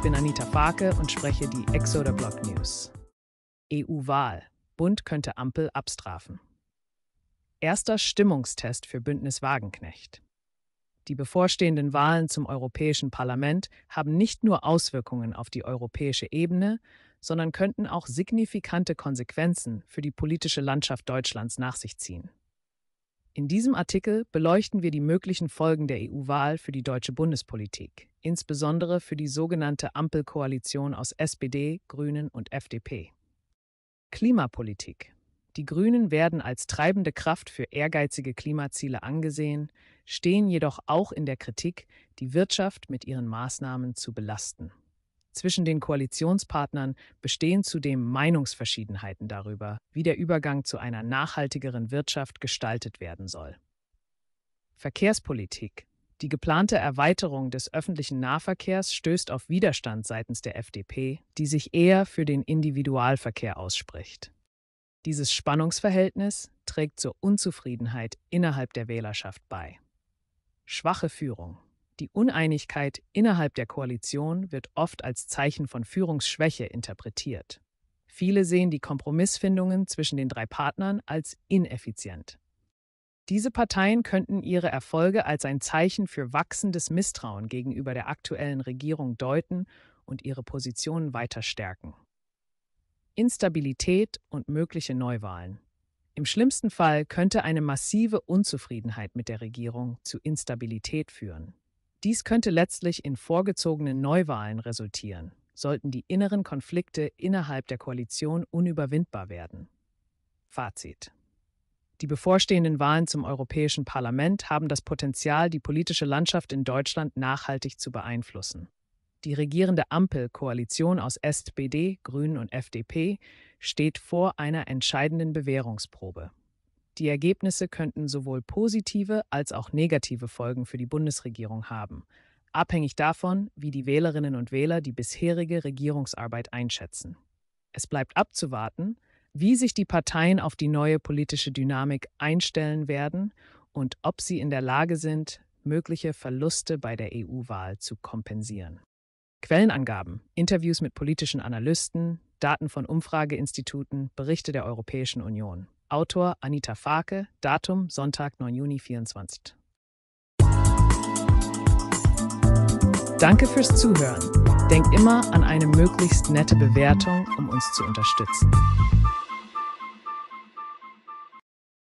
Ich bin Anita Farke und spreche die Exoder Block News. EU-Wahl. Bund könnte Ampel abstrafen. Erster Stimmungstest für Bündnis Wagenknecht. Die bevorstehenden Wahlen zum Europäischen Parlament haben nicht nur Auswirkungen auf die europäische Ebene, sondern könnten auch signifikante Konsequenzen für die politische Landschaft Deutschlands nach sich ziehen. In diesem Artikel beleuchten wir die möglichen Folgen der EU-Wahl für die deutsche Bundespolitik, insbesondere für die sogenannte Ampelkoalition aus SPD, Grünen und FDP. Klimapolitik. Die Grünen werden als treibende Kraft für ehrgeizige Klimaziele angesehen, stehen jedoch auch in der Kritik, die Wirtschaft mit ihren Maßnahmen zu belasten. Zwischen den Koalitionspartnern bestehen zudem Meinungsverschiedenheiten darüber, wie der Übergang zu einer nachhaltigeren Wirtschaft gestaltet werden soll. Verkehrspolitik. Die geplante Erweiterung des öffentlichen Nahverkehrs stößt auf Widerstand seitens der FDP, die sich eher für den Individualverkehr ausspricht. Dieses Spannungsverhältnis trägt zur Unzufriedenheit innerhalb der Wählerschaft bei. Schwache Führung. Die Uneinigkeit innerhalb der Koalition wird oft als Zeichen von Führungsschwäche interpretiert. Viele sehen die Kompromissfindungen zwischen den drei Partnern als ineffizient. Diese Parteien könnten ihre Erfolge als ein Zeichen für wachsendes Misstrauen gegenüber der aktuellen Regierung deuten und ihre Positionen weiter stärken. Instabilität und mögliche Neuwahlen. Im schlimmsten Fall könnte eine massive Unzufriedenheit mit der Regierung zu Instabilität führen. Dies könnte letztlich in vorgezogenen Neuwahlen resultieren, sollten die inneren Konflikte innerhalb der Koalition unüberwindbar werden. Fazit. Die bevorstehenden Wahlen zum Europäischen Parlament haben das Potenzial, die politische Landschaft in Deutschland nachhaltig zu beeinflussen. Die regierende Ampelkoalition aus SPD, Grünen und FDP steht vor einer entscheidenden Bewährungsprobe. Die Ergebnisse könnten sowohl positive als auch negative Folgen für die Bundesregierung haben, abhängig davon, wie die Wählerinnen und Wähler die bisherige Regierungsarbeit einschätzen. Es bleibt abzuwarten, wie sich die Parteien auf die neue politische Dynamik einstellen werden und ob sie in der Lage sind, mögliche Verluste bei der EU-Wahl zu kompensieren. Quellenangaben, Interviews mit politischen Analysten, Daten von Umfrageinstituten, Berichte der Europäischen Union. Autor Anita Farke, Datum Sonntag, 9. Juni 24. Danke fürs Zuhören. Denk immer an eine möglichst nette Bewertung, um uns zu unterstützen.